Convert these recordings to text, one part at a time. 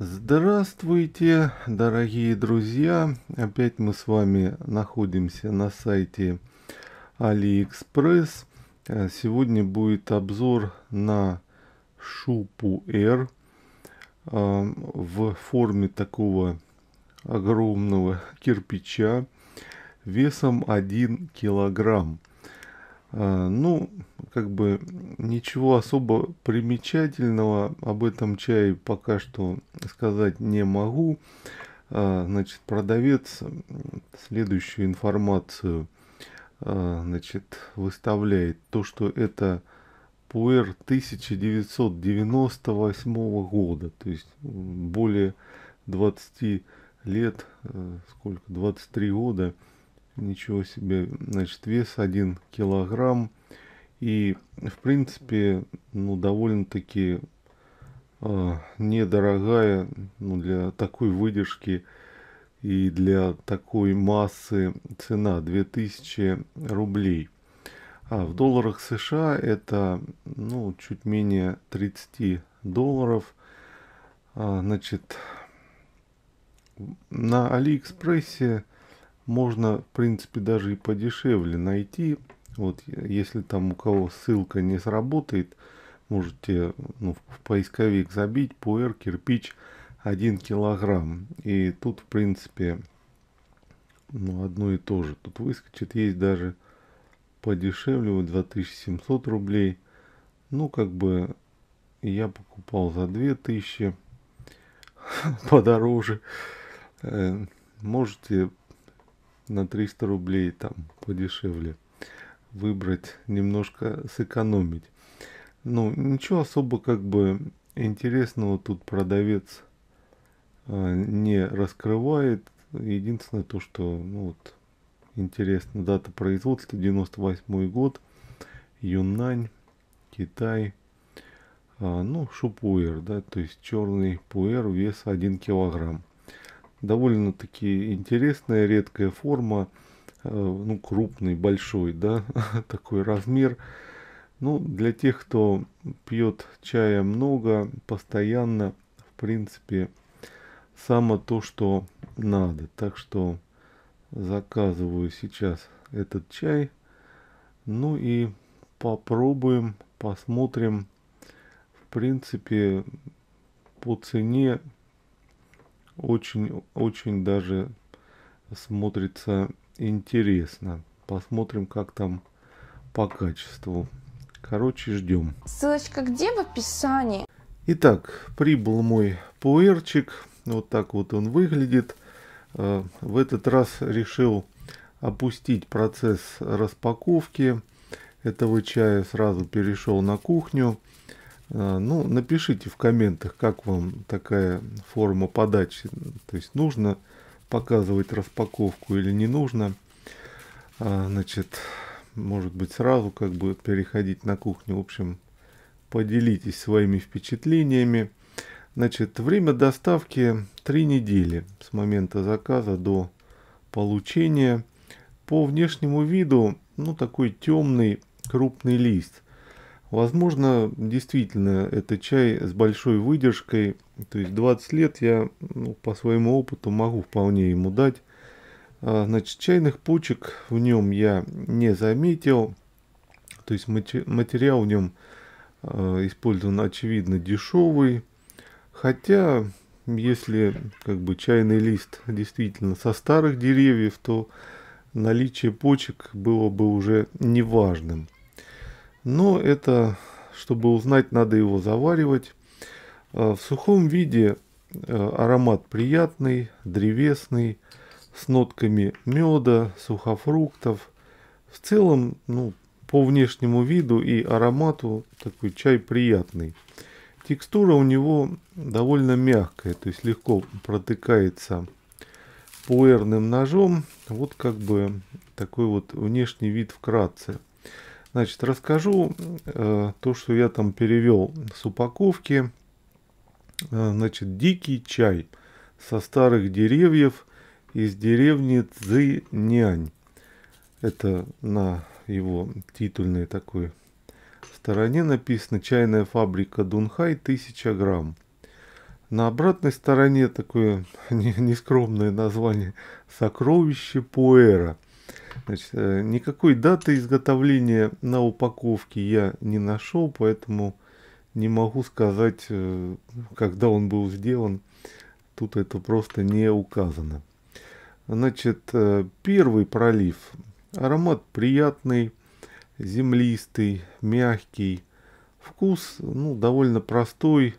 Здравствуйте, дорогие друзья! Опять мы с вами находимся на сайте AliExpress. Э, сегодня будет обзор на Шупу R э, в форме такого огромного кирпича весом 1 килограмм. А, ну, как бы ничего особо примечательного об этом чае пока что сказать не могу. А, значит, продавец следующую информацию а, значит, выставляет то, что это пуэр 1998 года, то есть более 20 лет, э, сколько, 23 года Ничего себе. Значит, вес 1 килограмм. И, в принципе, ну, довольно-таки э, недорогая ну, для такой выдержки и для такой массы цена 2000 рублей. А в долларах США это ну, чуть менее 30 долларов. А, значит, на Алиэкспрессе можно, в принципе, даже и подешевле найти. Вот, если там у кого ссылка не сработает, можете ну, в поисковик забить пуэр кирпич 1 килограмм. И тут, в принципе, ну, одно и то же. Тут выскочит, есть даже подешевле, вот 2700 рублей. Ну, как бы я покупал за 2000, подороже. Э, можете на 300 рублей там подешевле выбрать, немножко сэкономить. Ну, ничего особо как бы интересного тут продавец э, не раскрывает. Единственное то, что, ну вот, интересно, дата производства 98 год, Юнань, Китай. Э, ну, шупуэр, да, то есть черный пуэр вес 1 килограмм довольно-таки интересная, редкая форма, э, ну, крупный, большой, да, такой размер. Ну, для тех, кто пьет чая много, постоянно, в принципе, само то, что надо. Так что заказываю сейчас этот чай. Ну и попробуем, посмотрим. В принципе, по цене очень-очень даже смотрится интересно. Посмотрим, как там по качеству. Короче, ждем. Ссылочка где в описании? Итак, прибыл мой пуэрчик. Вот так вот он выглядит. Э, в этот раз решил опустить процесс распаковки этого чая. Сразу перешел на кухню. А, ну, напишите в комментах, как вам такая форма подачи. То есть нужно показывать распаковку или не нужно. А, значит, может быть сразу как бы переходить на кухню. В общем, поделитесь своими впечатлениями. Значит, время доставки 3 недели с момента заказа до получения. По внешнему виду, ну, такой темный крупный лист. Возможно, действительно, это чай с большой выдержкой. То есть 20 лет я ну, по своему опыту могу вполне ему дать. А, значит, чайных почек в нем я не заметил. То есть материал в нем а, использован, очевидно, дешевый. Хотя, если как бы чайный лист действительно со старых деревьев, то наличие почек было бы уже неважным но это, чтобы узнать, надо его заваривать. А, в сухом виде э, аромат приятный, древесный, с нотками меда, сухофруктов. В целом, ну, по внешнему виду и аромату такой чай приятный. Текстура у него довольно мягкая, то есть легко протыкается пуэрным ножом. Вот как бы такой вот внешний вид вкратце. Значит, расскажу э, то, что я там перевел с упаковки. Э, значит, дикий чай со старых деревьев из деревни Цзинянь. Это на его титульной такой стороне написано «Чайная фабрика Дунхай, 1000 грамм». На обратной стороне такое нескромное название «Сокровище Пуэра». Значит, э, никакой даты изготовления на упаковке я не нашел, поэтому не могу сказать, э, когда он был сделан. Тут это просто не указано. Значит, э, первый пролив. Аромат приятный, землистый, мягкий. Вкус ну, довольно простой,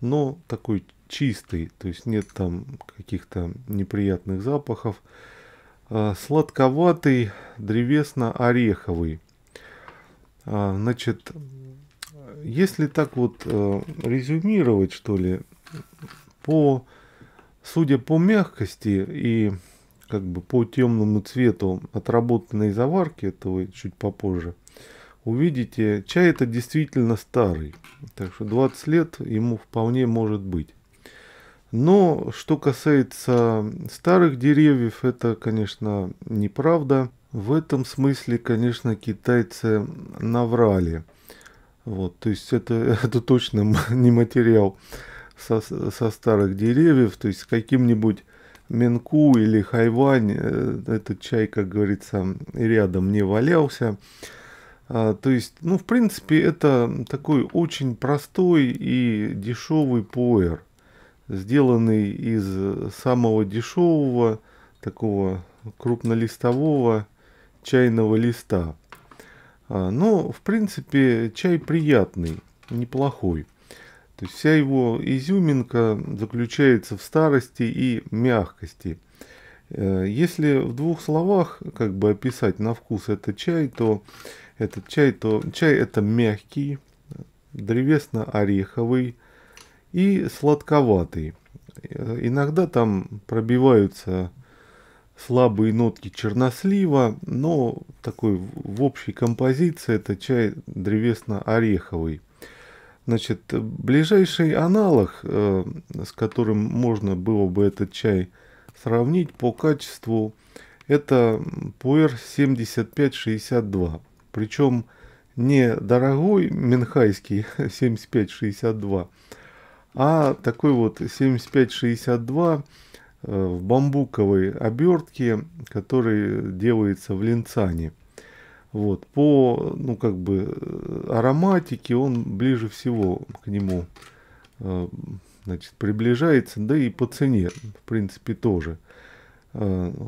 но такой чистый. То есть нет там каких-то неприятных запахов. Э, сладковатый, древесно-ореховый. А, значит, если так вот э, резюмировать, что ли, по, судя по мягкости и как бы по темному цвету отработанной заварки, это вы чуть попозже увидите, чай это действительно старый. Так что 20 лет ему вполне может быть. Но что касается старых деревьев, это, конечно, неправда. В этом смысле, конечно, китайцы наврали. Вот, то есть это, это точно не материал со, со старых деревьев, то есть каким-нибудь Минку или Хайвань, э, этот чай, как говорится, рядом не валялся. А, то есть, ну, в принципе, это такой очень простой и дешевый поэр сделанный из самого дешевого, такого крупнолистового чайного листа. А, но, в принципе, чай приятный, неплохой. То есть вся его изюминка заключается в старости и мягкости. Э, если в двух словах как бы описать на вкус этот чай, то этот чай, то чай это мягкий, древесно-ореховый, и сладковатый. Иногда там пробиваются слабые нотки чернослива, но такой в общей композиции это чай древесно-ореховый. Значит, ближайший аналог, э, с которым можно было бы этот чай сравнить по качеству, это Пуэр 7562. Причем не дорогой Минхайский 7562, а такой вот 7562 э, в бамбуковой обертке, который делается в линцане. Вот, по, ну, как бы, э, ароматике он ближе всего к нему, э, значит, приближается, да и по цене, в принципе, тоже.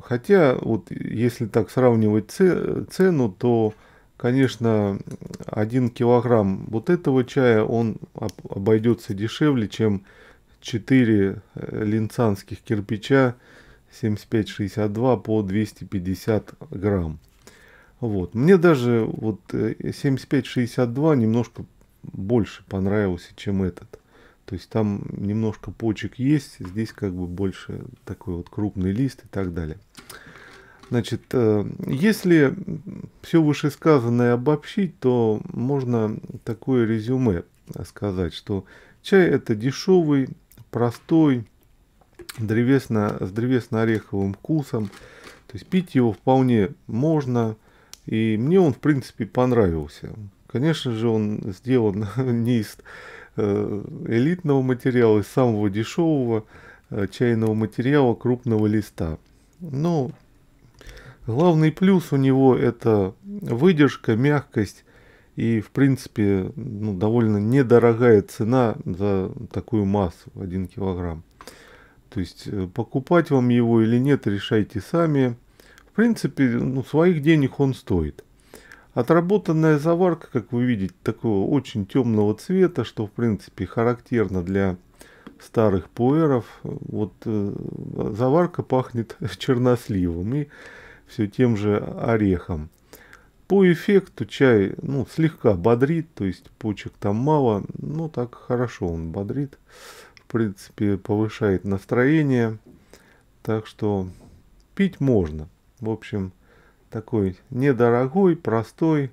Хотя, вот, если так сравнивать цену, то конечно, один килограмм вот этого чая, он обойдется дешевле, чем 4 э, линцанских кирпича 75-62 по 250 грамм. Вот. Мне даже вот 75-62 э, немножко больше понравился, чем этот. То есть там немножко почек есть, здесь как бы больше такой вот крупный лист и так далее. Значит, э, если все вышесказанное обобщить, то можно такое резюме сказать, что чай это дешевый, простой, древесно, с древесно-ореховым вкусом. То есть пить его вполне можно. И мне он, в принципе, понравился. Конечно же, он сделан не из э, элитного материала, а из самого дешевого э, чайного материала крупного листа. Но Главный плюс у него это выдержка, мягкость и, в принципе, ну, довольно недорогая цена за такую массу, 1 килограмм. То есть э, покупать вам его или нет, решайте сами. В принципе, ну, своих денег он стоит. Отработанная заварка, как вы видите, такого очень темного цвета, что в принципе характерно для старых пуэров. Вот э, заварка пахнет черносливом. И все тем же орехом. По эффекту чай ну, слегка бодрит, то есть почек там мало, но так хорошо он бодрит. В принципе, повышает настроение. Так что пить можно. В общем, такой недорогой, простой,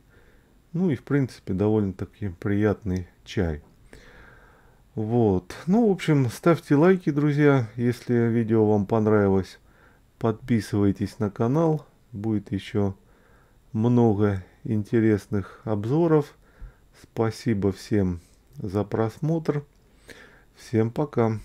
ну и в принципе довольно-таки приятный чай. Вот. Ну, в общем, ставьте лайки, друзья, если видео вам понравилось. Подписывайтесь на канал, будет еще много интересных обзоров. Спасибо всем за просмотр. Всем пока.